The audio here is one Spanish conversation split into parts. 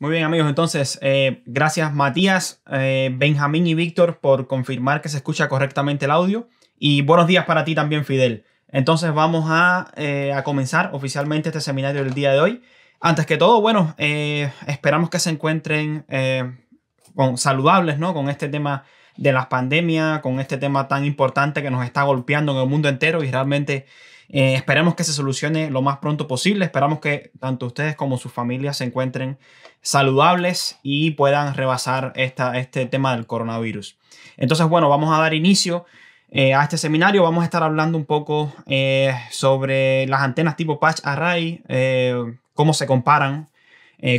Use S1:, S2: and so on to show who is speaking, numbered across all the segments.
S1: Muy bien amigos, entonces eh, gracias Matías, eh, Benjamín y Víctor por confirmar que se escucha correctamente el audio y buenos días para ti también Fidel. Entonces vamos a, eh, a comenzar oficialmente este seminario del día de hoy. Antes que todo, bueno, esperamos que se encuentren con, saludables ¿no? con este tema de las pandemias, con este tema tan importante que nos está golpeando en el mundo entero y realmente eh, esperemos que se solucione lo más pronto posible. Esperamos que tanto ustedes como sus familias se encuentren saludables y puedan rebasar este tema del coronavirus. Entonces, bueno, vamos a dar inicio. Eh, a este seminario vamos a estar hablando un poco eh, sobre las antenas tipo patch array, cómo se comparan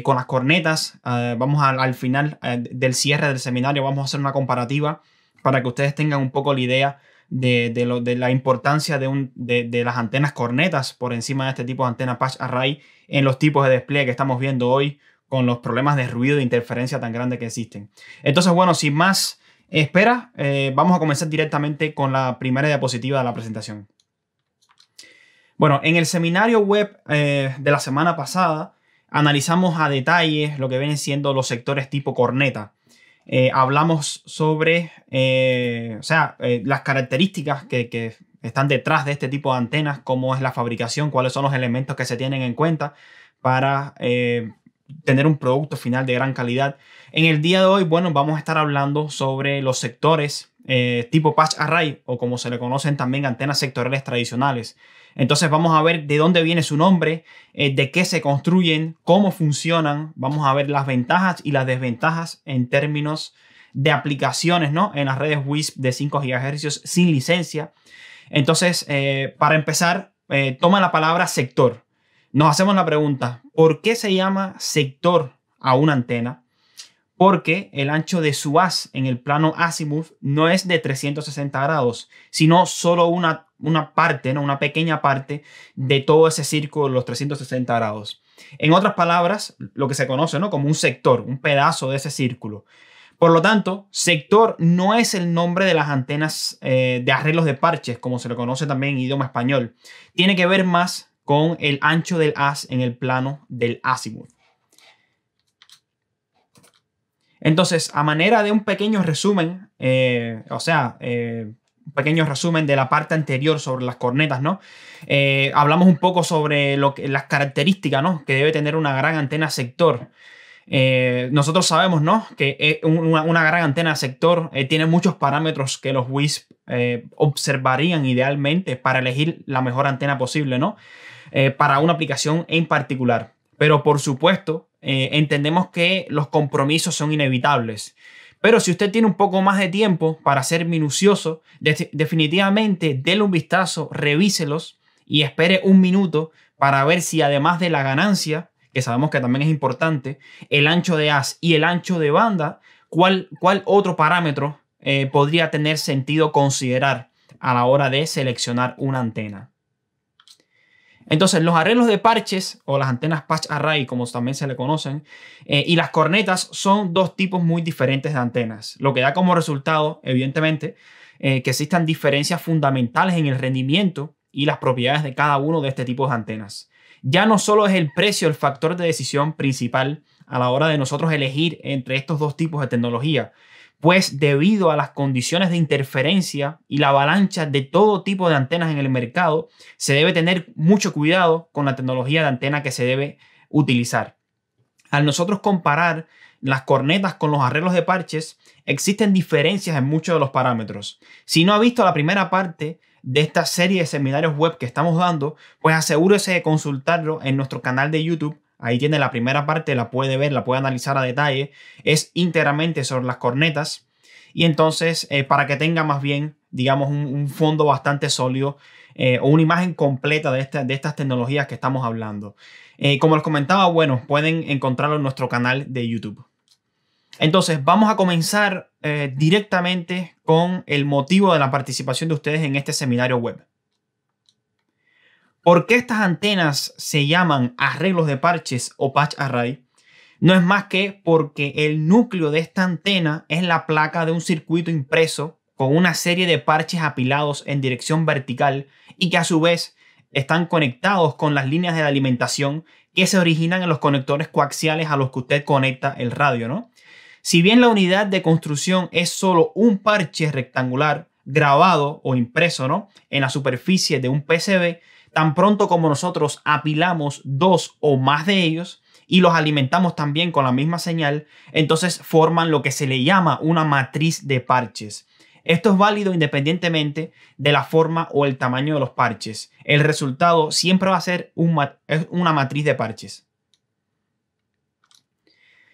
S1: con las cornetas. Ah, vamos al final del cierre del seminario, vamos a hacer una comparativa para que ustedes tengan un poco la idea de, la importancia de, un, de, las antenas cornetas por encima de este tipo de antena patch array en los tipos de despliegue que estamos viendo hoy con los problemas de ruido e interferencia tan grandes que existen. Entonces, bueno, sin más espera, eh, vamos a comenzar directamente con la primera diapositiva de la presentación. Bueno, en el seminario web eh, de la semana pasada analizamos a detalle lo que vienen siendo los sectores tipo corneta. Eh, hablamos sobre, eh, o sea, eh, las características que, que, están detrás de este tipo de antenas, cómo es la fabricación, cuáles son los elementos que se tienen en cuenta para tener un producto final de gran calidad. En el día de hoy, bueno, vamos a estar hablando sobre los sectores eh, tipo patch array o como se le conocen también antenas sectoriales tradicionales. Entonces vamos a ver de dónde viene su nombre, eh, de qué se construyen, cómo funcionan, vamos a ver las ventajas y las desventajas en términos de aplicaciones ¿no? en las redes WISP de 5 GHz sin licencia. Entonces, eh, para empezar, toma la palabra sector. Nos hacemos la pregunta, ¿por qué se llama sector a una antena? porque el ancho de su haz en el plano azimuth no es de 360 grados, sino solo una, una parte, ¿no? una pequeña parte de todo ese círculo de los 360 grados. En otras palabras, lo que se conoce ¿no? como un sector, un pedazo de ese círculo. Por lo tanto, sector no es el nombre de las antenas eh, de arreglos de parches, como se lo conoce también en idioma español. Tiene que ver más con el ancho del haz en el plano del azimuth. Entonces, a manera de un pequeño resumen, eh, o sea, eh, un pequeño resumen de la parte anterior sobre las cornetas, ¿no? Eh, hablamos un poco sobre las características, ¿no? Que debe tener una gran antena sector. nosotros sabemos, ¿no? Que una, gran antena sector tiene muchos parámetros que los WISP observarían idealmente para elegir la mejor antena posible, ¿no? para una aplicación en particular. Pero por supuesto, eh, entendemos que los compromisos son inevitables. Pero si usted tiene un poco más de tiempo para ser minucioso, definitivamente déle un vistazo, revíselos y espere un minuto para ver si además de la ganancia, que sabemos que también es importante, el ancho de as y el ancho de banda, cuál, otro parámetro eh, podría tener sentido considerar a la hora de seleccionar una antena. Entonces, los arreglos de parches o las antenas patch array, como también se le conocen, eh, y las cornetas son dos tipos muy diferentes de antenas, lo que da como resultado, evidentemente, eh, que existan diferencias fundamentales en el rendimiento y las propiedades de cada uno de este tipo de antenas. Ya no solo es el precio el factor de decisión principal a la hora de nosotros elegir entre estos dos tipos de tecnología, pues debido a las condiciones de interferencia y la avalancha de todo tipo de antenas en el mercado, se debe tener mucho cuidado con la tecnología de antena que se debe utilizar. Al nosotros comparar las cornetas con los arreglos de parches, existen diferencias en muchos de los parámetros. Si no ha visto la primera parte de esta serie de seminarios web que estamos dando, pues asegúrese de consultarlo en nuestro canal de YouTube Ahí tiene la primera parte, la puede ver, la puede analizar a detalle. Es íntegramente sobre las cornetas. Y entonces, eh, para que tenga más bien, digamos, un, fondo bastante sólido eh, o una imagen completa de, estas tecnologías que estamos hablando. Eh, como les comentaba, bueno, pueden encontrarlo en nuestro canal de YouTube. Entonces, vamos a comenzar directamente con el motivo de la participación de ustedes en este seminario web. ¿Por qué estas antenas se llaman arreglos de parches o patch array? No es más que porque el núcleo de esta antena es la placa de un circuito impreso con una serie de parches apilados en dirección vertical y que a su vez están conectados con las líneas de alimentación que se originan en los conectores coaxiales a los que usted conecta el radio, ¿no? Si bien la unidad de construcción es solo un parche rectangular grabado o impreso, ¿no? En la superficie de un PCB, Tan pronto como nosotros apilamos dos o más de ellos y los alimentamos también con la misma señal, entonces forman lo que se le llama una matriz de parches. Esto es válido independientemente de la forma o el tamaño de los parches. El resultado siempre va a ser una matriz de parches.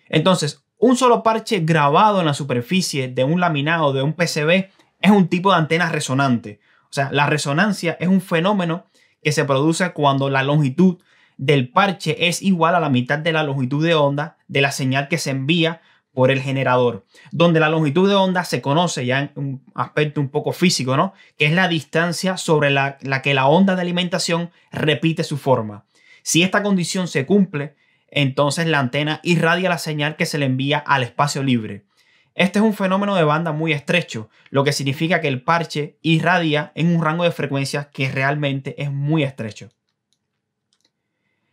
S1: Entonces, un solo parche grabado en la superficie de un laminado de un PCB es un tipo de antena resonante. O sea, la resonancia es un fenómeno que se produce cuando la longitud del parche es igual a la mitad de la longitud de onda de la señal que se envía por el generador, donde la longitud de onda se conoce ya en un aspecto un poco físico, ¿no? Que es la distancia sobre la que la onda de alimentación repite su forma. Si esta condición se cumple, entonces la antena irradia la señal que se le envía al espacio libre. Este es un fenómeno de banda muy estrecho, lo que significa que el parche irradia en un rango de frecuencias que realmente es muy estrecho.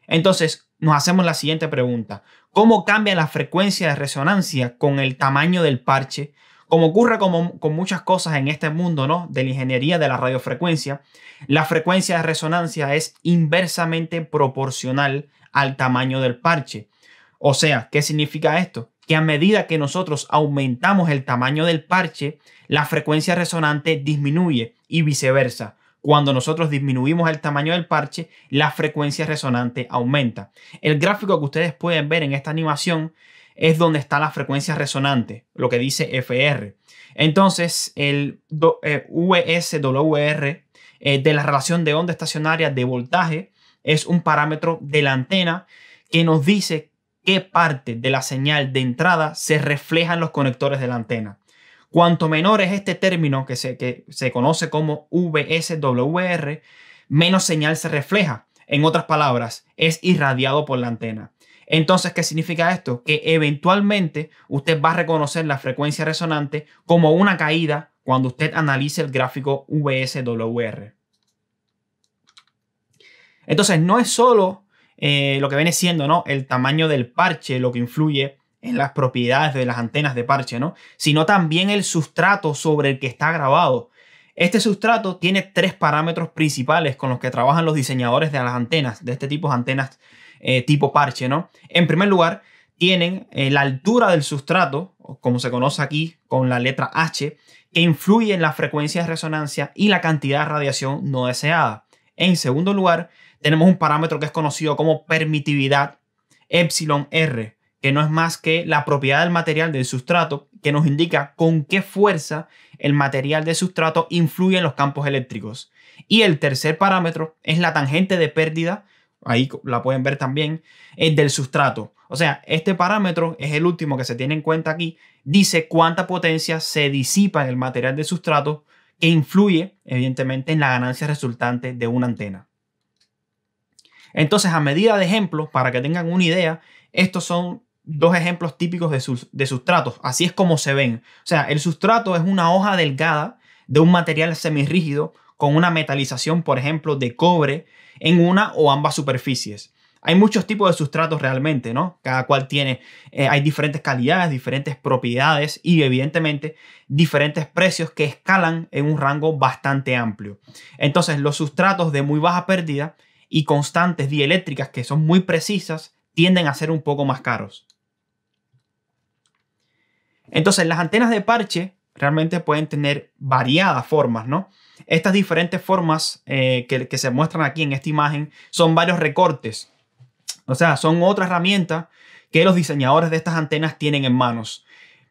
S1: Entonces, nos hacemos la siguiente pregunta. ¿Cómo cambia la frecuencia de resonancia con el tamaño del parche? Como ocurre con muchas cosas en este mundo de la ingeniería de la radiofrecuencia, la frecuencia de resonancia es inversamente proporcional al tamaño del parche. O sea, ¿qué significa esto? que a medida que nosotros aumentamos el tamaño del parche, la frecuencia resonante disminuye y viceversa. Cuando nosotros disminuimos el tamaño del parche, la frecuencia resonante aumenta. El gráfico que ustedes pueden ver en esta animación es donde está la frecuencia resonante, lo que dice FR. Entonces, el eh, VSWR eh, de la relación de onda estacionaria de voltaje es un parámetro de la antena que nos dice qué parte de la señal de entrada se refleja en los conectores de la antena. Cuanto menor es este término que se, que se conoce como VSWR, menos señal se refleja. En otras palabras, es irradiado por la antena. Entonces, ¿qué significa esto? Que eventualmente usted va a reconocer la frecuencia resonante como una caída cuando usted analice el gráfico VSWR. Entonces, no es solo eh, lo que viene siendo ¿no? el tamaño del parche, lo que influye en las propiedades de las antenas de parche, ¿no? sino también el sustrato sobre el que está grabado. Este sustrato tiene tres parámetros principales con los que trabajan los diseñadores de las antenas, de este tipo de antenas eh, tipo parche. ¿no? En primer lugar, tienen eh, la altura del sustrato, como se conoce aquí con la letra H, que influye en la frecuencia de resonancia y la cantidad de radiación no deseada. En segundo lugar, tenemos un parámetro que es conocido como permitividad, epsilon R, que no es más que la propiedad del material del sustrato que nos indica con qué fuerza el material del sustrato influye en los campos eléctricos. Y el tercer parámetro es la tangente de pérdida, ahí la pueden ver también, eh, del sustrato. O sea, este parámetro es el último que se tiene en cuenta aquí, dice cuánta potencia se disipa en el material de sustrato que influye, evidentemente, en la ganancia resultante de una antena. Entonces, a medida de ejemplo para que tengan una idea, estos son dos ejemplos típicos de, sustratos. Así es como se ven. O sea, el sustrato es una hoja delgada de un material semirrígido con una metalización, por ejemplo, de cobre en una o ambas superficies. Hay muchos tipos de sustratos realmente, ¿no? Cada cual tiene, eh, hay diferentes calidades, diferentes propiedades y evidentemente diferentes precios que escalan en un rango bastante amplio. Entonces, los sustratos de muy baja pérdida y constantes dieléctricas que son muy precisas tienden a ser un poco más caros. Entonces, las antenas de parche realmente pueden tener variadas formas, ¿no? Estas diferentes formas eh, que, se muestran aquí en esta imagen son varios recortes. O sea, son otra herramienta que los diseñadores de estas antenas tienen en manos.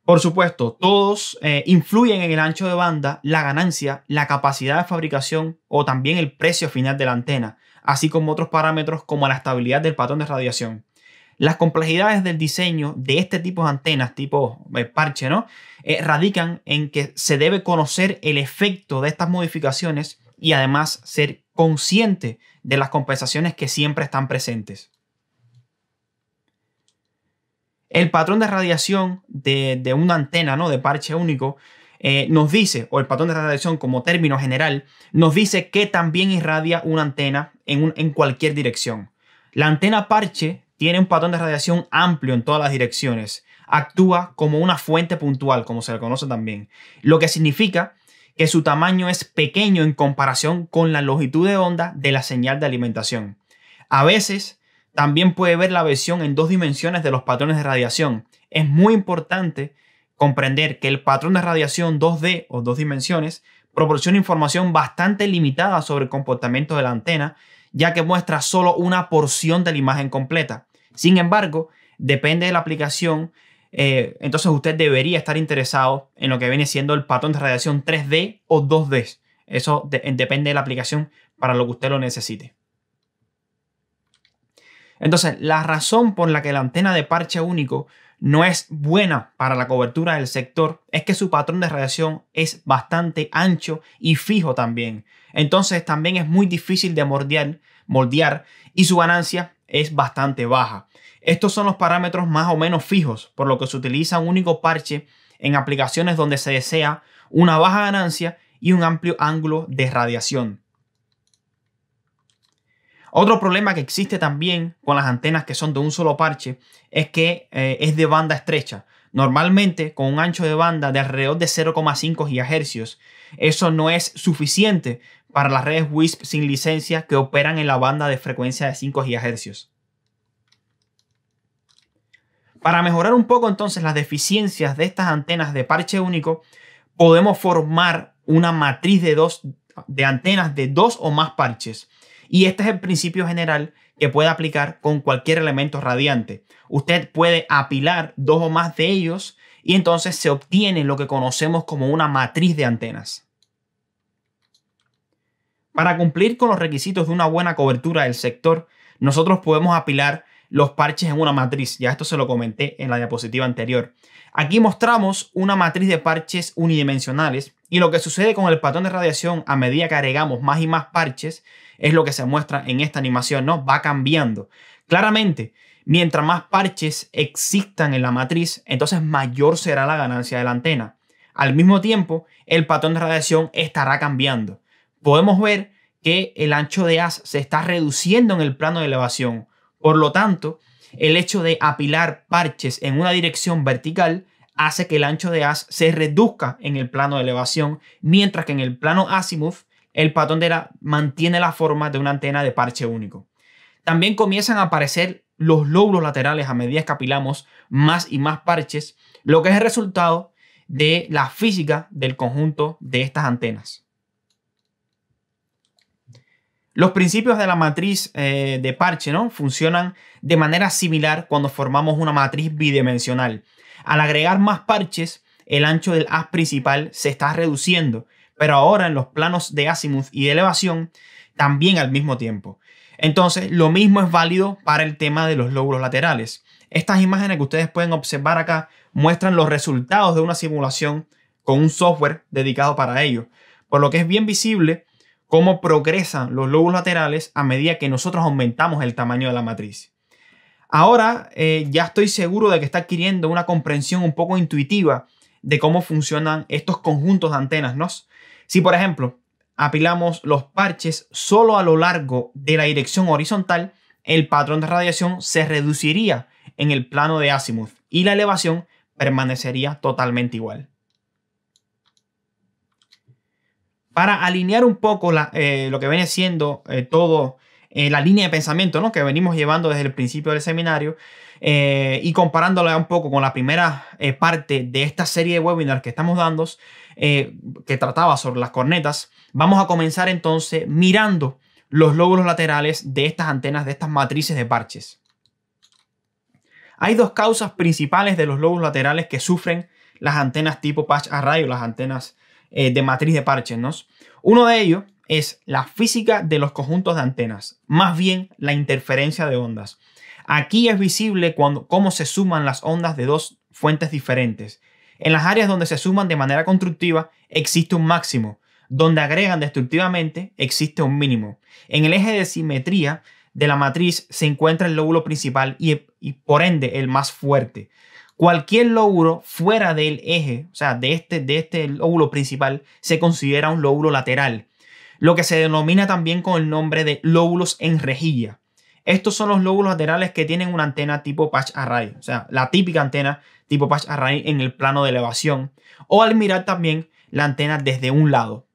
S1: Por supuesto, todos eh, influyen en el ancho de banda, la ganancia, la capacidad de fabricación o también el precio final de la antena así como otros parámetros como la estabilidad del patrón de radiación. Las complejidades del diseño de este tipo de antenas, tipo eh, parche, ¿no? Eh, radican en que se debe conocer el efecto de estas modificaciones y además ser consciente de las compensaciones que siempre están presentes. El patrón de radiación de, una antena, ¿no? De parche único, eh, nos dice, o el patrón de radiación como término general, nos dice que también irradia una antena en, en cualquier dirección. La antena parche tiene un patrón de radiación amplio en todas las direcciones. Actúa como una fuente puntual, como se le conoce también. Lo que significa que su tamaño es pequeño en comparación con la longitud de onda de la señal de alimentación. A veces también puede ver la versión en dos dimensiones de los patrones de radiación. Es muy importante comprender que el patrón de radiación 2D o dos dimensiones proporciona información bastante limitada sobre el comportamiento de la antena, ya que muestra solo una porción de la imagen completa. Sin embargo, depende de la aplicación, eh, entonces usted debería estar interesado en lo que viene siendo el patrón de radiación 3D o 2D. Eso depende de la aplicación para lo que usted lo necesite. Entonces, la razón por la que la antena de parche único no es buena para la cobertura del sector es que su patrón de radiación es bastante ancho y fijo también. Entonces también es muy difícil de moldear, y su ganancia es bastante baja. Estos son los parámetros más o menos fijos, por lo que se utiliza un único parche en aplicaciones donde se desea una baja ganancia y un amplio ángulo de radiación. Otro problema que existe también con las antenas que son de un solo parche es que eh, es de banda estrecha. Normalmente, con un ancho de banda de alrededor de 0,5 GHz, eso no es suficiente para las redes WISP sin licencia que operan en la banda de frecuencia de 5 GHz. Para mejorar un poco entonces las deficiencias de estas antenas de parche único, podemos formar una matriz de, dos, de antenas de dos o más parches y este es el principio general que puede aplicar con cualquier elemento radiante. Usted puede apilar dos o más de ellos y entonces se obtiene lo que conocemos como una matriz de antenas. Para cumplir con los requisitos de una buena cobertura del sector, nosotros podemos apilar los parches en una matriz. Ya esto se lo comenté en la diapositiva anterior. Aquí mostramos una matriz de parches unidimensionales y lo que sucede con el patrón de radiación a medida que agregamos más y más parches es lo que se muestra en esta animación, ¿no? Va cambiando. Claramente, mientras más parches existan en la matriz, entonces mayor será la ganancia de la antena. Al mismo tiempo, el patrón de radiación estará cambiando. Podemos ver que el ancho de haz se está reduciendo en el plano de elevación. Por lo tanto, el hecho de apilar parches en una dirección vertical hace que el ancho de haz se reduzca en el plano de elevación, mientras que en el plano azimuth el patrón de la, mantiene la forma de una antena de parche único. También comienzan a aparecer los lóbulos laterales a medida que apilamos más y más parches, lo que es el resultado de la física del conjunto de estas antenas. Los principios de la matriz eh, de parche ¿no? funcionan de manera similar cuando formamos una matriz bidimensional. Al agregar más parches, el ancho del haz principal se está reduciendo pero ahora en los planos de azimuth y de elevación también al mismo tiempo. Entonces, lo mismo es válido para el tema de los lóbulos laterales. Estas imágenes que ustedes pueden observar acá muestran los resultados de una simulación con un software dedicado para ello, por lo que es bien visible cómo progresan los lóbulos laterales a medida que nosotros aumentamos el tamaño de la matriz. Ahora eh, ya estoy seguro de que está adquiriendo una comprensión un poco intuitiva de cómo funcionan estos conjuntos de antenas, ¿no? Si por ejemplo apilamos los parches solo a lo largo de la dirección horizontal, el patrón de radiación se reduciría en el plano de azimuth y la elevación permanecería totalmente igual. Para alinear un poco eh, lo que viene siendo eh, todo eh, la línea de pensamiento que venimos llevando desde el principio del seminario, eh, y comparándola un poco con la primera eh, parte de esta serie de webinars que estamos dando, eh, que trataba sobre las cornetas, vamos a comenzar entonces mirando los lóbulos laterales de estas antenas, de estas matrices de parches. Hay dos causas principales de los lóbulos laterales que sufren las antenas tipo patch array o las antenas de matriz de parches. Uno de ellos es la física de los conjuntos de antenas, más bien la interferencia de ondas. Aquí es visible cuando, cómo se suman las ondas de dos fuentes diferentes. En las áreas donde se suman de manera constructiva existe un máximo, donde agregan destructivamente existe un mínimo. En el eje de simetría de la matriz se encuentra el lóbulo principal y, por ende el más fuerte. Cualquier lóbulo fuera del eje, o sea, de este, de este lóbulo principal, se considera un lóbulo lateral, lo que se denomina también con el nombre de lóbulos en rejilla. Estos son los lóbulos laterales que tienen una antena tipo patch array, o sea, la típica antena tipo patch array en el plano de elevación, o al mirar también la antena desde un lado.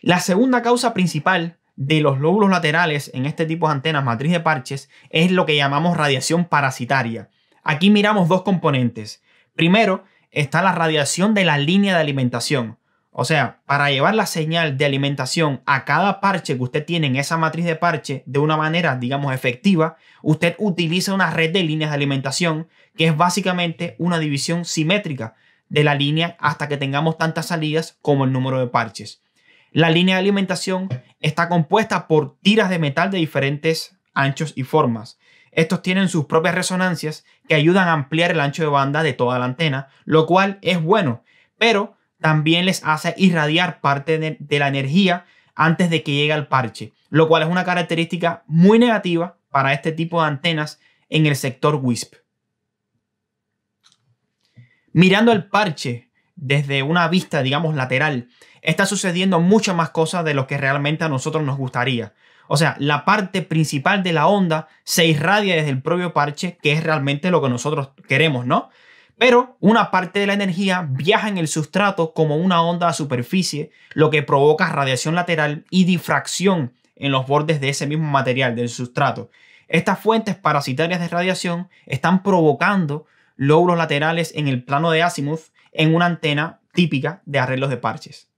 S1: La segunda causa principal de los lóbulos laterales en este tipo de antenas matriz de parches es lo que llamamos radiación parasitaria. Aquí miramos dos componentes. Primero está la radiación de la línea de alimentación, o sea, para llevar la señal de alimentación a cada parche que usted tiene en esa matriz de parche de una manera, digamos, efectiva, usted utiliza una red de líneas de alimentación que es básicamente una división simétrica de la línea hasta que tengamos tantas salidas como el número de parches. La línea de alimentación está compuesta por tiras de metal de diferentes anchos y formas. Estos tienen sus propias resonancias que ayudan a ampliar el ancho de banda de toda la antena, lo cual es bueno, pero también les hace irradiar parte de, la energía antes de que llegue al parche, lo cual es una característica muy negativa para este tipo de antenas en el sector WISP. Mirando el parche desde una vista, digamos, lateral, está sucediendo muchas más cosas de lo que realmente a nosotros nos gustaría. O sea, la parte principal de la onda se irradia desde el propio parche, que es realmente lo que nosotros queremos, ¿no? Pero una parte de la energía viaja en el sustrato como una onda a superficie, lo que provoca radiación lateral y difracción en los bordes de ese mismo material, del sustrato. Estas fuentes parasitarias de radiación están provocando lóbulos laterales en el plano de azimuth en una antena típica de arreglos de parches.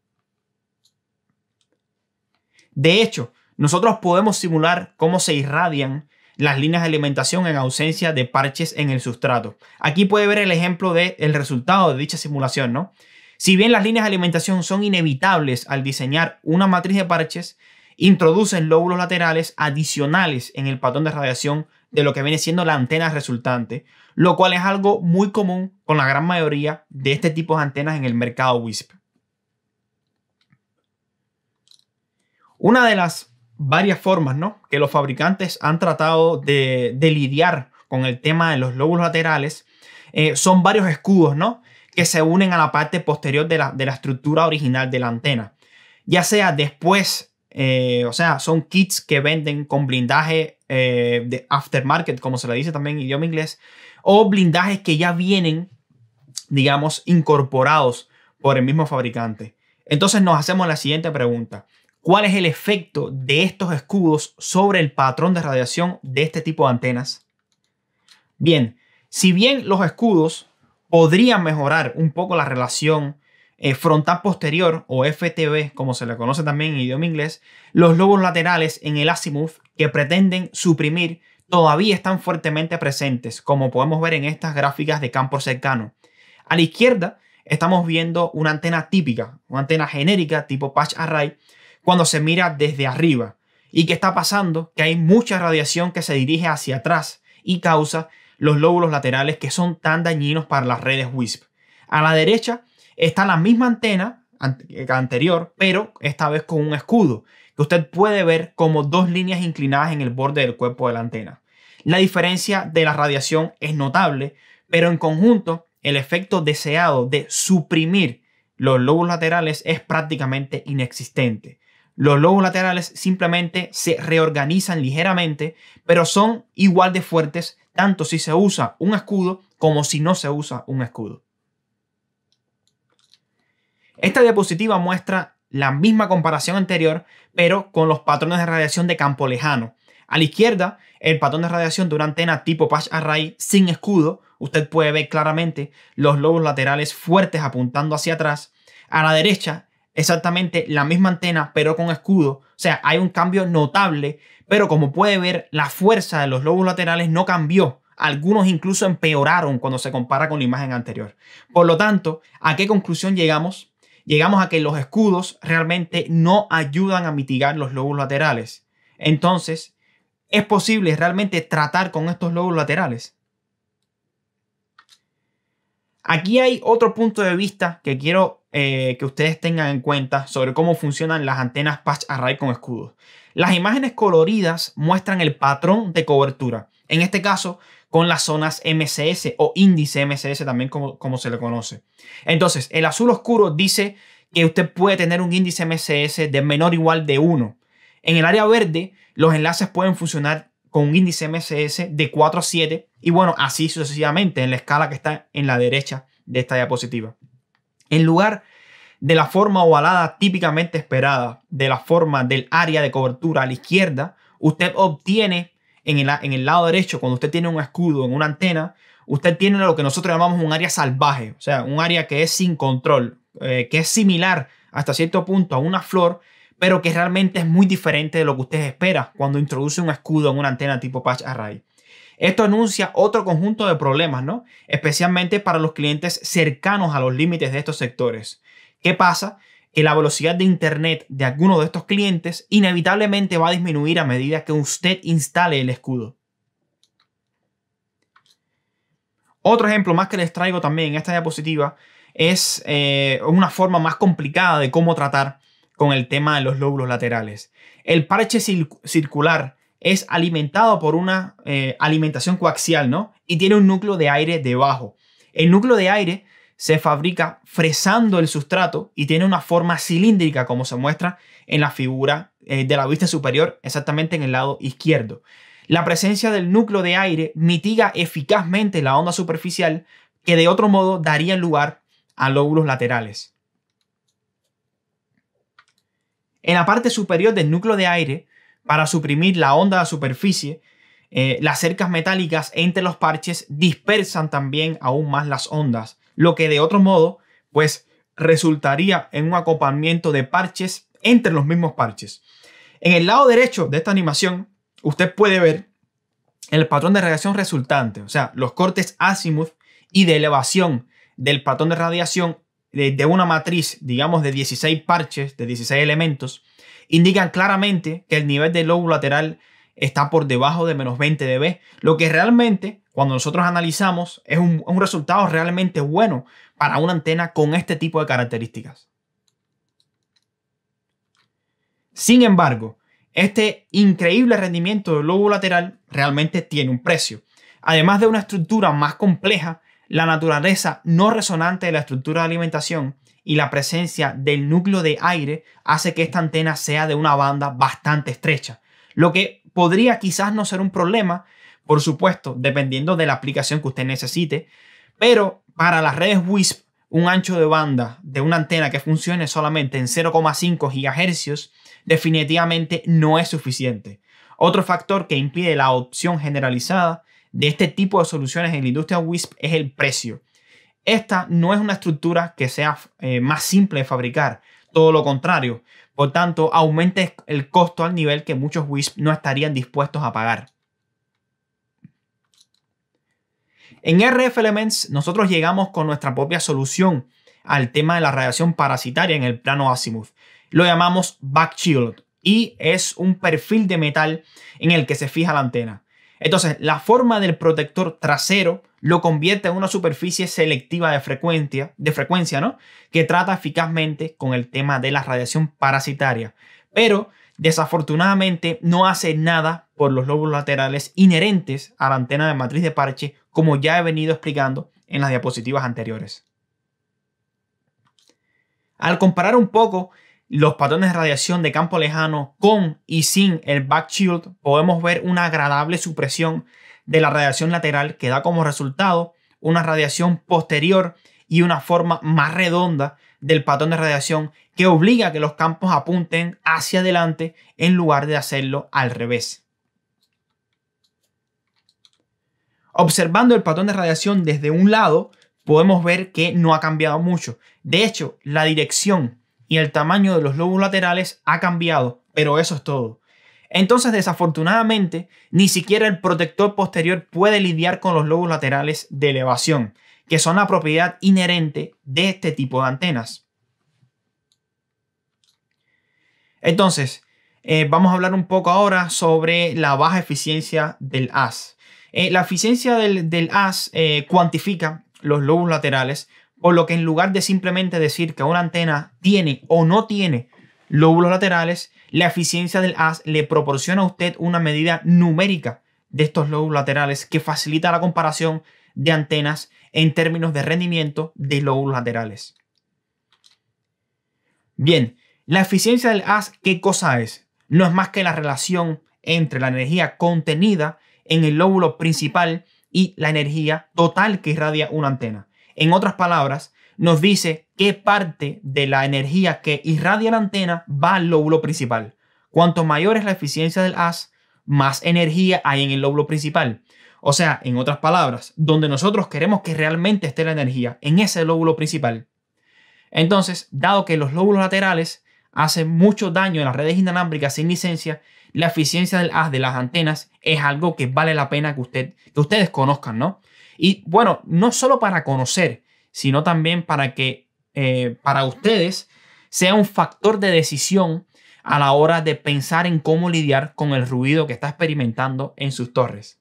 S1: De hecho, nosotros podemos simular cómo se irradian las líneas de alimentación en ausencia de parches en el sustrato. Aquí puede ver el ejemplo del el resultado de dicha simulación, ¿no? Si bien las líneas de alimentación son inevitables al diseñar una matriz de parches, introducen lóbulos laterales adicionales en el patrón de radiación de lo que viene siendo la antena resultante, lo cual es algo muy común con la gran mayoría de este tipo de antenas en el mercado WISP. Una de las varias formas ¿no? que los fabricantes han tratado de, lidiar con el tema de los lóbulos laterales. Eh, son varios escudos ¿no? que se unen a la parte posterior de la, estructura original de la antena. Ya sea después, eh, o sea, son kits que venden con blindaje eh, de aftermarket, como se le dice también en idioma inglés, o blindajes que ya vienen, digamos, incorporados por el mismo fabricante. Entonces nos hacemos la siguiente pregunta cuál es el efecto de estos escudos sobre el patrón de radiación de este tipo de antenas. Bien, si bien los escudos podrían mejorar un poco la relación eh, frontal posterior o FTB, como se le conoce también en idioma inglés, los lobos laterales en el azimuth que pretenden suprimir todavía están fuertemente presentes, como podemos ver en estas gráficas de campo cercano. A la izquierda estamos viendo una antena típica, una antena genérica tipo patch array, cuando se mira desde arriba. ¿Y qué está pasando? Que hay mucha radiación que se dirige hacia atrás y causa los lóbulos laterales que son tan dañinos para las redes WISP. A la derecha está la misma antena eh, anterior, pero esta vez con un escudo, que usted puede ver como dos líneas inclinadas en el borde del cuerpo de la antena. La diferencia de la radiación es notable, pero en conjunto el efecto deseado de suprimir los lóbulos laterales es prácticamente inexistente. Los lobos laterales simplemente se reorganizan ligeramente, pero son igual de fuertes tanto si se usa un escudo como si no se usa un escudo. Esta diapositiva muestra la misma comparación anterior, pero con los patrones de radiación de campo lejano. A la izquierda, el patrón de radiación de una antena tipo patch array sin escudo, usted puede ver claramente los lobos laterales fuertes apuntando hacia atrás. A la derecha, exactamente la misma antena, pero con escudo. O sea, hay un cambio notable, pero como puede ver, la fuerza de los lobos laterales no cambió. Algunos incluso empeoraron cuando se compara con la imagen anterior. Por lo tanto, ¿a qué conclusión llegamos? Llegamos a que los escudos realmente no ayudan a mitigar los lobos laterales. Entonces, ¿es posible realmente tratar con estos lobos laterales? Aquí hay otro punto de vista que quiero eh, que ustedes tengan en cuenta sobre cómo funcionan las antenas Patch Array con escudos. Las imágenes coloridas muestran el patrón de cobertura. En este caso, con las zonas MCS o índice MCS también como, como se le conoce. Entonces, el azul oscuro dice que usted puede tener un índice MCS de menor o igual de 1. En el área verde, los enlaces pueden funcionar con un índice MCS de 4 a 7 y bueno, así sucesivamente en la escala que está en la derecha de esta diapositiva. En lugar de la forma ovalada típicamente esperada, de la forma del área de cobertura a la izquierda, usted obtiene en el, en el lado derecho, cuando usted tiene un escudo, en una antena, usted tiene lo que nosotros llamamos un área salvaje, o sea, un área que es sin control, eh, que es similar hasta cierto punto a una flor, pero que realmente es muy diferente de lo que usted espera cuando introduce un escudo en una antena tipo patch array. Esto anuncia otro conjunto de problemas, ¿no? Especialmente para los clientes cercanos a los límites de estos sectores. ¿Qué pasa? Que la velocidad de Internet de alguno de estos clientes inevitablemente va a disminuir a medida que usted instale el escudo. Otro ejemplo más que les traigo también en esta diapositiva es eh, una forma más complicada de cómo tratar con el tema de los lóbulos laterales. El parche circular es alimentado por una eh, alimentación coaxial, ¿no? Y tiene un núcleo de aire debajo. El núcleo de aire se fabrica fresando el sustrato y tiene una forma cilíndrica como se muestra en la figura eh, de la vista superior, exactamente en el lado izquierdo. La presencia del núcleo de aire mitiga eficazmente la onda superficial que de otro modo daría lugar a lóbulos laterales. En la parte superior del núcleo de aire para suprimir la onda de superficie. Eh, las cercas metálicas entre los parches dispersan también aún más las ondas, lo que de otro modo, pues resultaría en un acopamiento de parches entre los mismos parches. En el lado derecho de esta animación, usted puede ver el patrón de radiación resultante, o sea, los cortes azimuth y de elevación del patrón de radiación de, una matriz, digamos, de 16 parches, de 16 elementos, indican claramente que el nivel del lobo lateral está por debajo de menos 20 dB, lo que realmente, cuando nosotros analizamos, es un, un resultado realmente bueno para una antena con este tipo de características. Sin embargo, este increíble rendimiento del lobo lateral realmente tiene un precio. Además de una estructura más compleja, la naturaleza no resonante de la estructura de alimentación y la presencia del núcleo de aire hace que esta antena sea de una banda bastante estrecha, lo que podría quizás no ser un problema, por supuesto, dependiendo de la aplicación que usted necesite, pero para las redes WISP, un ancho de banda de una antena que funcione solamente en 0,5 GHz definitivamente no es suficiente. Otro factor que impide la opción generalizada de este tipo de soluciones en la industria WISP es el precio. Esta no es una estructura que sea eh, más simple de fabricar, todo lo contrario. Por tanto, aumenta el costo al nivel que muchos WISP no estarían dispuestos a pagar. En RF Elements nosotros llegamos con nuestra propia solución al tema de la radiación parasitaria en el plano azimuth. Lo llamamos back shield y es un perfil de metal en el que se fija la antena. Entonces, la forma del protector trasero lo convierte en una superficie selectiva de frecuencia, de frecuencia, ¿no? Que trata eficazmente con el tema de la radiación parasitaria. Pero desafortunadamente no hace nada por los lóbulos laterales inherentes a la antena de matriz de parche, como ya he venido explicando en las diapositivas anteriores. Al comparar un poco los patrones de radiación de campo lejano con y sin el back shield, podemos ver una agradable supresión de la radiación lateral que da como resultado una radiación posterior y una forma más redonda del patrón de radiación que obliga a que los campos apunten hacia adelante en lugar de hacerlo al revés. Observando el patrón de radiación desde un lado, podemos ver que no ha cambiado mucho. De hecho, la dirección y el tamaño de los lobos laterales ha cambiado, pero eso es todo. Entonces, desafortunadamente, ni siquiera el protector posterior puede lidiar con los lobos laterales de elevación, que son la propiedad inherente de este tipo de antenas. Entonces, eh, vamos a hablar un poco ahora sobre la baja eficiencia del AS. Eh, la eficiencia del, AS eh, cuantifica los lobos laterales por lo que en lugar de simplemente decir que una antena tiene o no tiene lóbulos laterales, la eficiencia del AS le proporciona a usted una medida numérica de estos lóbulos laterales que facilita la comparación de antenas en términos de rendimiento de lóbulos laterales. Bien, la eficiencia del AS, ¿qué cosa es? No es más que la relación entre la energía contenida en el lóbulo principal y la energía total que irradia una antena. En otras palabras, nos dice qué parte de la energía que irradia la antena va al lóbulo principal. Cuanto mayor es la eficiencia del haz, más energía hay en el lóbulo principal. O sea, en otras palabras, donde nosotros queremos que realmente esté la energía, en ese lóbulo principal. Entonces, dado que los lóbulos laterales hacen mucho daño en las redes inalámbricas sin licencia, la eficiencia del haz de las antenas es algo que vale la pena que, que ustedes conozcan, ¿no? Y bueno, no solo para conocer, sino también para que eh, para ustedes sea un factor de decisión a la hora de pensar en cómo lidiar con el ruido que está experimentando en sus torres.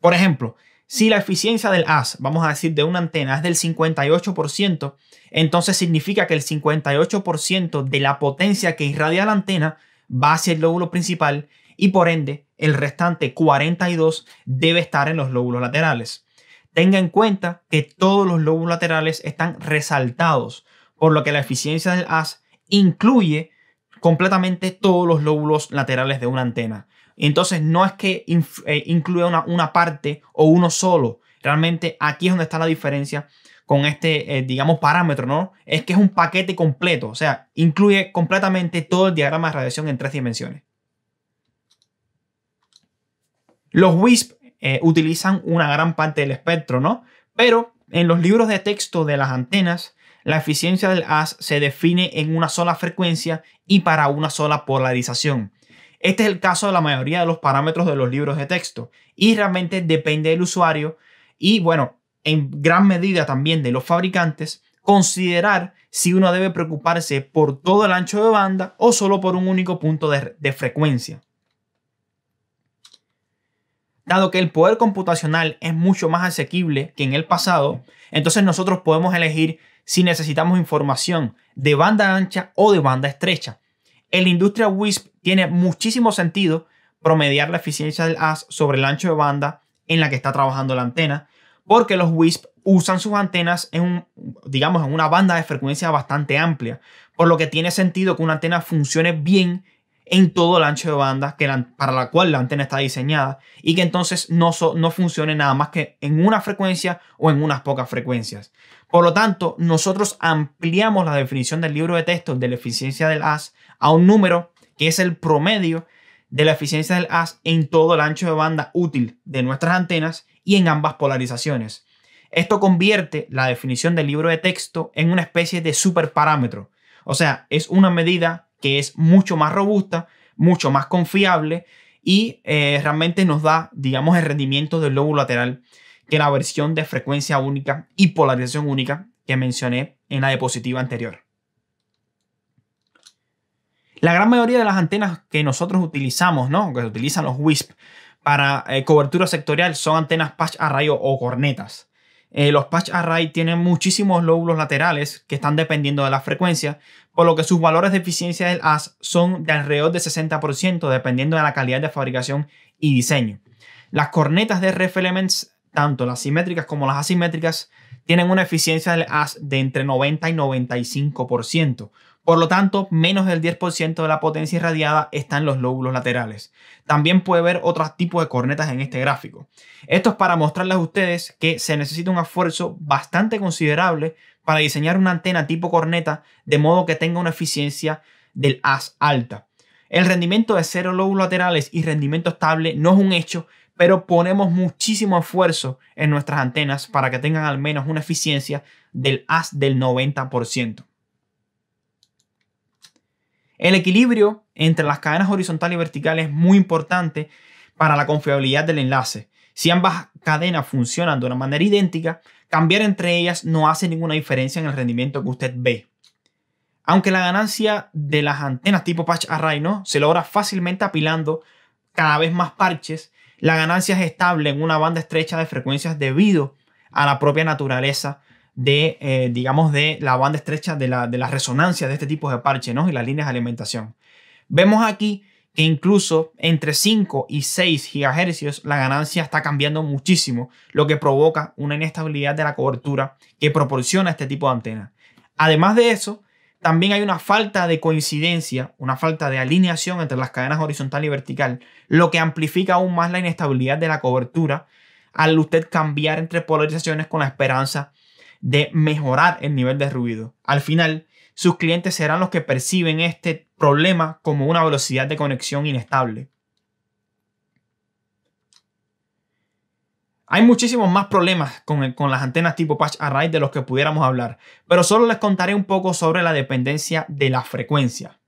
S1: Por ejemplo, si la eficiencia del AS, vamos a decir de una antena, es del 58%, entonces significa que el 58% de la potencia que irradia la antena va hacia el lóbulo principal y por ende el restante 42 debe estar en los lóbulos laterales. Tenga en cuenta que todos los lóbulos laterales están resaltados, por lo que la eficiencia del AS incluye completamente todos los lóbulos laterales de una antena. Entonces no es que eh, incluya una, parte o uno solo. Realmente aquí es donde está la diferencia con este, eh, digamos, parámetro, ¿no? Es que es un paquete completo, o sea, incluye completamente todo el diagrama de radiación en tres dimensiones. Los WISP eh, utilizan una gran parte del espectro, ¿no? Pero en los libros de texto de las antenas, la eficiencia del AS se define en una sola frecuencia y para una sola polarización. Este es el caso de la mayoría de los parámetros de los libros de texto y realmente depende del usuario y bueno, en gran medida también de los fabricantes, considerar si uno debe preocuparse por todo el ancho de banda o solo por un único punto de frecuencia. Dado que el poder computacional es mucho más asequible que en el pasado, entonces nosotros podemos elegir si necesitamos información de banda ancha o de banda estrecha. En la industria WISP tiene muchísimo sentido promediar la eficiencia del AS sobre el ancho de banda en la que está trabajando la antena, porque los WISP usan sus antenas en un, digamos, en una banda de frecuencia bastante amplia, por lo que tiene sentido que una antena funcione bien en todo el ancho de banda para la cual la antena está diseñada y que entonces no, no funcione nada más que en una frecuencia o en unas pocas frecuencias. Por lo tanto, nosotros ampliamos la definición del libro de texto de la eficiencia del AS a un número que es el promedio de la eficiencia del AS en todo el ancho de banda útil de nuestras antenas y en ambas polarizaciones. Esto convierte la definición del libro de texto en una especie de superparámetro, o sea, es una medida que es mucho más robusta, mucho más confiable y eh, realmente nos da, digamos, el rendimiento del lóbulo lateral que la versión de frecuencia única y polarización única que mencioné en la diapositiva anterior. La gran mayoría de las antenas que nosotros utilizamos, ¿no? que utilizan los WISP para eh, cobertura sectorial, son antenas patch a rayo o cornetas. Eh, los patch array tienen muchísimos lóbulos laterales que están dependiendo de la frecuencia, por lo que sus valores de eficiencia del AS son de alrededor de 60% dependiendo de la calidad de fabricación y diseño. Las cornetas de ref elements, tanto las simétricas como las asimétricas, tienen una eficiencia del AS de entre 90 y 95%, por lo tanto, menos del 10% de la potencia irradiada está en los lóbulos laterales. También puede ver otros tipos de cornetas en este gráfico. Esto es para mostrarles a ustedes que se necesita un esfuerzo bastante considerable para diseñar una antena tipo corneta de modo que tenga una eficiencia del haz alta. El rendimiento de cero lóbulos laterales y rendimiento estable no es un hecho, pero ponemos muchísimo esfuerzo en nuestras antenas para que tengan al menos una eficiencia del haz del 90%. El equilibrio entre las cadenas horizontal y vertical es muy importante para la confiabilidad del enlace. Si ambas cadenas funcionan de una manera idéntica, cambiar entre ellas no hace ninguna diferencia en el rendimiento que usted ve. Aunque la ganancia de las antenas tipo patch array ¿no? se logra fácilmente apilando cada vez más parches, la ganancia es estable en una banda estrecha de frecuencias debido a la propia naturaleza de, eh, digamos, de la banda estrecha de, la, resonancia de este tipo de parches ¿no? Y las líneas de alimentación. Vemos aquí que incluso entre 5 y 6 GHz la ganancia está cambiando muchísimo, lo que provoca una inestabilidad de la cobertura que proporciona este tipo de antena. Además de eso, también hay una falta de coincidencia, una falta de alineación entre las cadenas horizontal y vertical, lo que amplifica aún más la inestabilidad de la cobertura al usted cambiar entre polarizaciones con la esperanza de mejorar el nivel de ruido. Al final, sus clientes serán los que perciben este problema como una velocidad de conexión inestable. Hay muchísimos más problemas con, las antenas tipo Patch Array de los que pudiéramos hablar, pero solo les contaré un poco sobre la dependencia de la frecuencia.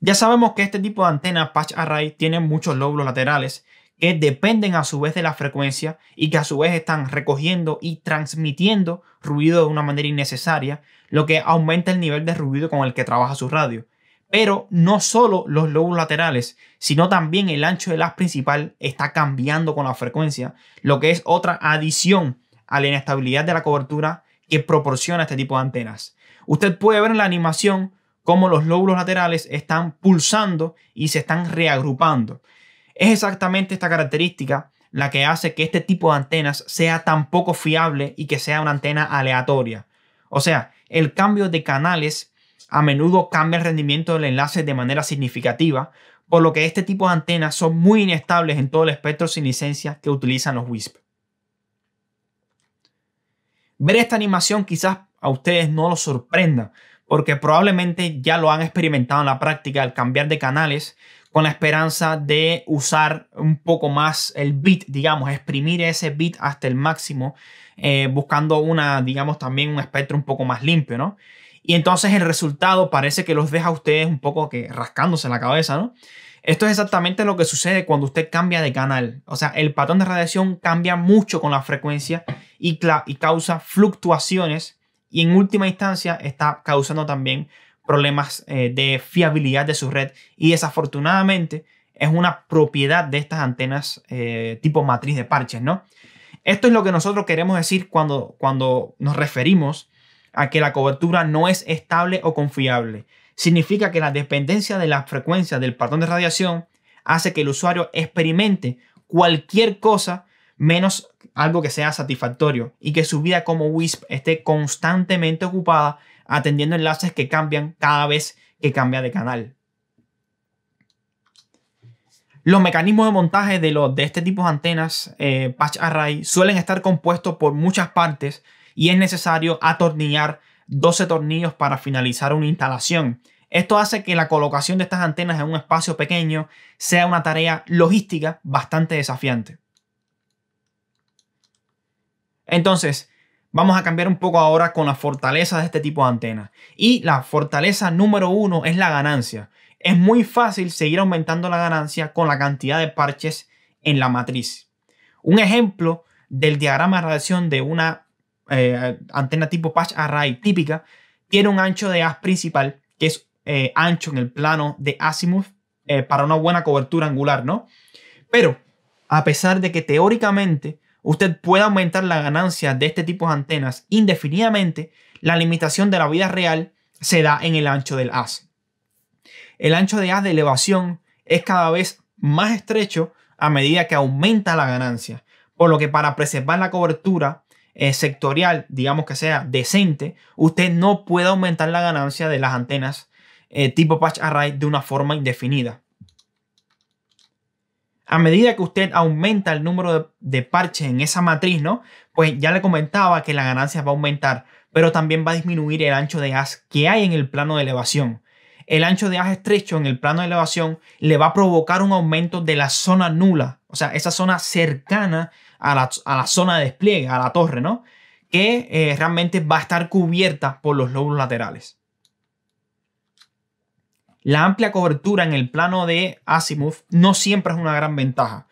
S1: Ya sabemos que este tipo de antenas Patch Array tienen muchos lóbulos laterales que dependen a su vez de la frecuencia y que a su vez están recogiendo y transmitiendo ruido de una manera innecesaria, lo que aumenta el nivel de ruido con el que trabaja su radio. Pero no solo los lóbulos laterales, sino también el ancho del haz principal está cambiando con la frecuencia, lo que es otra adición a la inestabilidad de la cobertura que proporciona este tipo de antenas. Usted puede ver en la animación cómo los lóbulos laterales están pulsando y se están reagrupando. Es exactamente esta característica la que hace que este tipo de antenas sea tan poco fiable y que sea una antena aleatoria. O sea, el cambio de canales a menudo cambia el rendimiento del enlace de manera significativa, por lo que este tipo de antenas son muy inestables en todo el espectro sin licencia que utilizan los WISP. Ver esta animación quizás a ustedes no los sorprenda, porque probablemente ya lo han experimentado en la práctica al cambiar de canales con la esperanza de usar un poco más el bit, digamos, exprimir ese bit hasta el máximo, eh, buscando una, digamos, también un espectro un poco más limpio, ¿no? Y entonces el resultado parece que los deja a ustedes un poco que rascándose la cabeza, ¿no? Esto es exactamente lo que sucede cuando usted cambia de canal. O sea, el patrón de radiación cambia mucho con la frecuencia y, y causa fluctuaciones y en última instancia está causando también problemas eh, de fiabilidad de su red y desafortunadamente es una propiedad de estas antenas eh, tipo matriz de parches, ¿no? Esto es lo que nosotros queremos decir cuando, cuando nos referimos a que la cobertura no es estable o confiable. Significa que la dependencia de la frecuencia del patrón de radiación hace que el usuario experimente cualquier cosa menos algo que sea satisfactorio y que su vida como WISP esté constantemente ocupada atendiendo enlaces que cambian cada vez que cambia de canal. Los mecanismos de montaje de, de este tipo de antenas, eh, patch array, suelen estar compuestos por muchas partes y es necesario atornillar 12 tornillos para finalizar una instalación. Esto hace que la colocación de estas antenas en un espacio pequeño sea una tarea logística bastante desafiante. Entonces, Vamos a cambiar un poco ahora con la fortaleza de este tipo de antenas. Y la fortaleza número uno es la ganancia. Es muy fácil seguir aumentando la ganancia con la cantidad de parches en la matriz. Un ejemplo del diagrama de radiación de una eh, antena tipo patch array típica tiene un ancho de haz principal que es eh, ancho en el plano de azimuth eh, para una buena cobertura angular, ¿no? Pero a pesar de que teóricamente usted puede aumentar la ganancia de este tipo de antenas indefinidamente, la limitación de la vida real se da en el ancho del haz. El ancho de haz de elevación es cada vez más estrecho a medida que aumenta la ganancia, por lo que para preservar la cobertura eh, sectorial, digamos que sea decente, usted no puede aumentar la ganancia de las antenas eh, tipo patch array de una forma indefinida. A medida que usted aumenta el número de, parches en esa matriz, ¿no? Pues ya le comentaba que la ganancia va a aumentar, pero también va a disminuir el ancho de haz que hay en el plano de elevación. El ancho de haz estrecho en el plano de elevación le va a provocar un aumento de la zona nula, o sea, esa zona cercana a la, zona de despliegue, a la torre, ¿no? Que eh, realmente va a estar cubierta por los lóbulos laterales. La amplia cobertura en el plano de Asimov no siempre es una gran ventaja.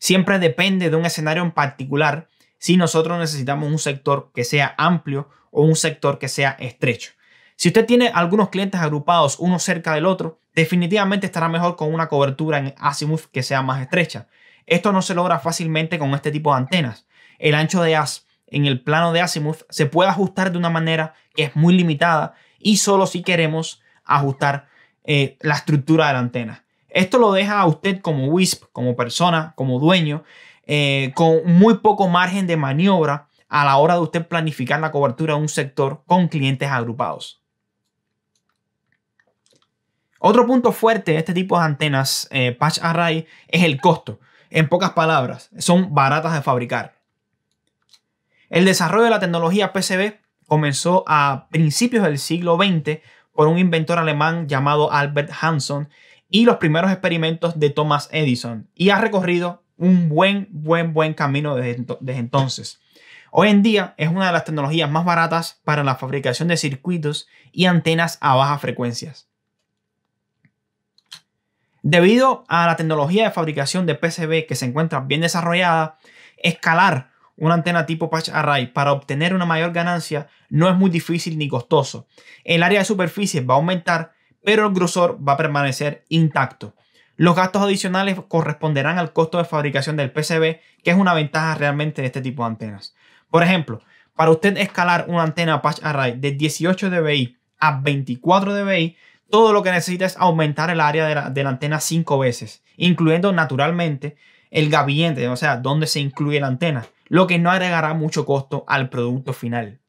S1: Siempre depende de un escenario en particular si nosotros necesitamos un sector que sea amplio o un sector que sea estrecho. Si usted tiene algunos clientes agrupados uno cerca del otro, definitivamente estará mejor con una cobertura en Asimov que sea más estrecha. Esto no se logra fácilmente con este tipo de antenas. El ancho de as en el plano de Asimov se puede ajustar de una manera que es muy limitada y solo si queremos ajustar eh, la estructura de la antena. Esto lo deja a usted como WISP, como persona, como dueño, eh, con muy poco margen de maniobra a la hora de usted planificar la cobertura de un sector con clientes agrupados. Otro punto fuerte de este tipo de antenas eh, Patch Array es el costo. En pocas palabras, son baratas de fabricar. El desarrollo de la tecnología PCB comenzó a principios del siglo XX por un inventor alemán llamado Albert Hanson y los primeros experimentos de Thomas Edison y ha recorrido un buen, buen, buen camino desde, desde entonces. Hoy en día es una de las tecnologías más baratas para la fabricación de circuitos y antenas a bajas frecuencias. Debido a la tecnología de fabricación de PCB que se encuentra bien desarrollada, escalar una antena tipo patch array para obtener una mayor ganancia no es muy difícil ni costoso. El área de superficie va a aumentar, pero el grosor va a permanecer intacto. Los gastos adicionales corresponderán al costo de fabricación del PCB, que es una ventaja realmente de este tipo de antenas. Por ejemplo, para usted escalar una antena patch array de 18 dBi a 24 dBi, todo lo que necesita es aumentar el área de la, antena 5 veces, incluyendo naturalmente el gabinete, o sea, donde se incluye la antena lo que no agregará mucho costo al producto final.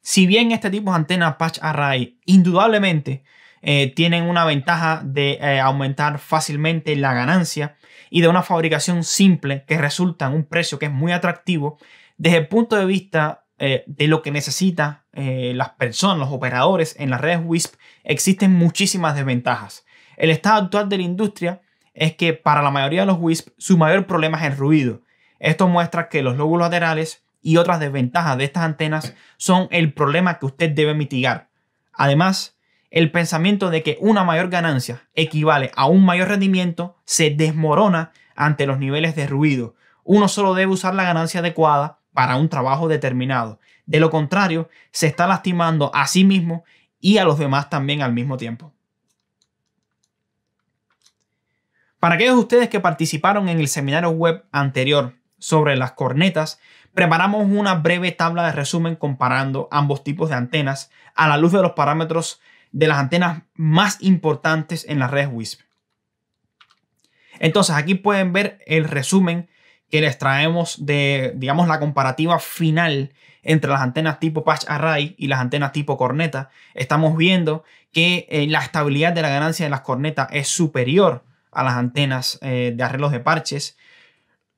S1: Si bien este tipo de antenas Patch Array indudablemente eh, tienen una ventaja de eh, aumentar fácilmente la ganancia y de una fabricación simple que resulta en un precio que es muy atractivo desde el punto de vista eh, de lo que necesitan las personas, los operadores en las redes WISP, existen muchísimas desventajas. El estado actual de la industria es que para la mayoría de los WISP su mayor problema es el ruido. Esto muestra que los lóbulos laterales y otras desventajas de estas antenas son el problema que usted debe mitigar. Además, el pensamiento de que una mayor ganancia equivale a un mayor rendimiento se desmorona ante los niveles de ruido. Uno solo debe usar la ganancia adecuada para un trabajo determinado. De lo contrario, se está lastimando a sí mismo y a los demás también al mismo tiempo. Para aquellos de ustedes que participaron en el seminario web anterior sobre las cornetas, preparamos una breve tabla de resumen comparando ambos tipos de antenas a la luz de los parámetros de las antenas más importantes en la red WISP. Entonces aquí pueden ver el resumen que les traemos de, digamos, la comparativa final entre las antenas tipo Patch Array y las antenas tipo corneta. Estamos viendo que eh, la estabilidad de la ganancia de las cornetas es superior a las antenas eh, de arreglos de parches.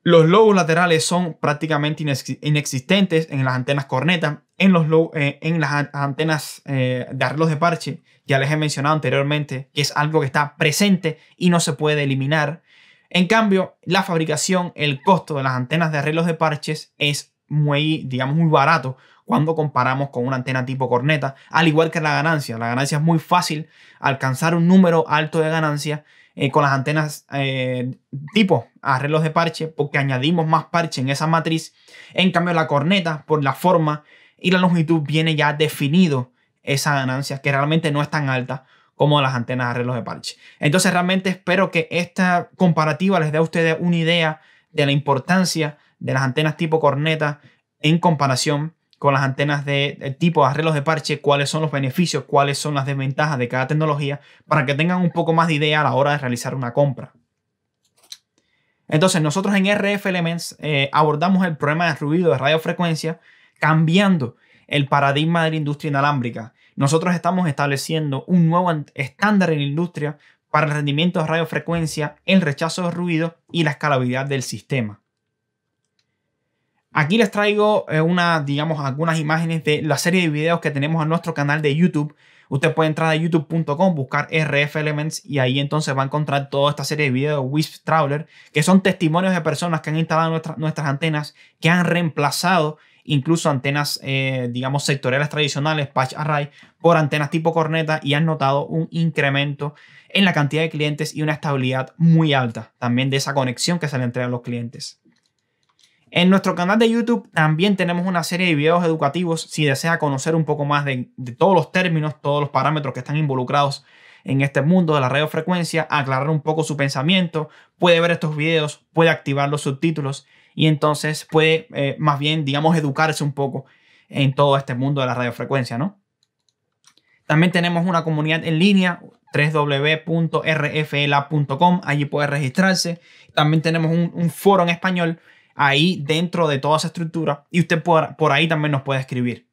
S1: Los lobos laterales son prácticamente inexistentes en las antenas corneta, en, los eh, en las antenas eh, de arreglos de parche. Ya les he mencionado anteriormente que es algo que está presente y no se puede eliminar. En cambio, la fabricación, el costo de las antenas de arreglos de parches es muy, digamos, muy barato cuando comparamos con una antena tipo corneta, al igual que la ganancia. La ganancia es muy fácil alcanzar un número alto de ganancia eh, con las antenas eh, tipo arreglos de parche, porque añadimos más parche en esa matriz. En cambio, la corneta, por la forma y la longitud, viene ya definido esa ganancia, que realmente no es tan alta como las antenas arreglos de parche. Entonces, realmente espero que esta comparativa les dé a ustedes una idea de la importancia de las antenas tipo corneta en comparación con las antenas de tipo arreglos de parche, cuáles son los beneficios, cuáles son las desventajas de cada tecnología, para que tengan un poco más de idea a la hora de realizar una compra. Entonces, nosotros en RF Elements eh, abordamos el problema del ruido de radiofrecuencia cambiando el paradigma de la industria inalámbrica. Nosotros estamos estableciendo un nuevo estándar en la industria para el rendimiento de radiofrecuencia, el rechazo de ruido y la escalabilidad del sistema. Aquí les traigo eh, una, digamos, algunas imágenes de la serie de videos que tenemos en nuestro canal de YouTube. Usted puede entrar a youtube.com, buscar RF Elements y ahí entonces va a encontrar toda esta serie de videos de Wisp Traveler, que son testimonios de personas que han instalado nuestras antenas, que han reemplazado incluso antenas, eh, digamos, sectoriales tradicionales, patch array, por antenas tipo corneta y han notado un incremento en la cantidad de clientes y una estabilidad muy alta también de esa conexión que se le los clientes. En nuestro canal de YouTube también tenemos una serie de videos educativos si desea conocer un poco más de, todos los términos, todos los parámetros que están involucrados en este mundo de la radiofrecuencia, aclarar un poco su pensamiento, puede ver estos videos, puede activar los subtítulos y entonces puede eh, más bien, digamos, educarse un poco en todo este mundo de la radiofrecuencia, ¿no? También tenemos una comunidad en línea, www.rfla.com, allí puede registrarse. También tenemos un foro en español ahí dentro de toda esa estructura y usted por, ahí también nos puede escribir.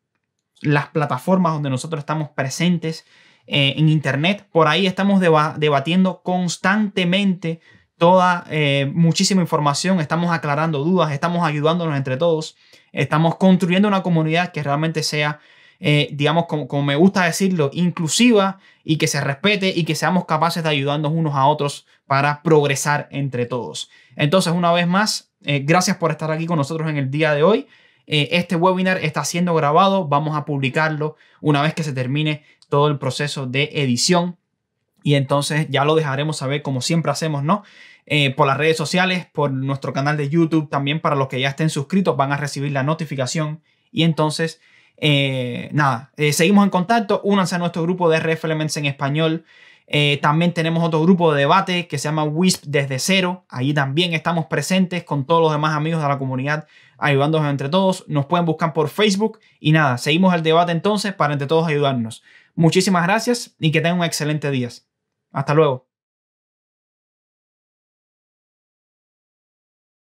S1: Las plataformas donde nosotros estamos presentes eh, en Internet, por ahí estamos debatiendo constantemente toda eh, muchísima información, estamos aclarando dudas, estamos ayudándonos entre todos, estamos construyendo una comunidad que realmente sea, eh, digamos, como, como, me gusta decirlo, inclusiva y que se respete y que seamos capaces de ayudarnos unos a otros para progresar entre todos. Entonces, una vez más, eh, gracias por estar aquí con nosotros en el día de hoy. Eh, este webinar está siendo grabado, vamos a publicarlo una vez que se termine todo el proceso de edición y entonces ya lo dejaremos saber como siempre hacemos, ¿no? Eh, por las redes sociales, por nuestro canal de YouTube, también para los que ya estén suscritos van a recibir la notificación y entonces, nada, seguimos en contacto, únanse a nuestro grupo de RF Elements en español, eh, también tenemos otro grupo de debate que se llama WISP desde cero. allí también estamos presentes con todos los demás amigos de la comunidad ayudándonos entre todos. Nos pueden buscar por Facebook y nada, seguimos el debate entonces para entre todos ayudarnos. Muchísimas gracias y que tengan un excelente día. Hasta luego.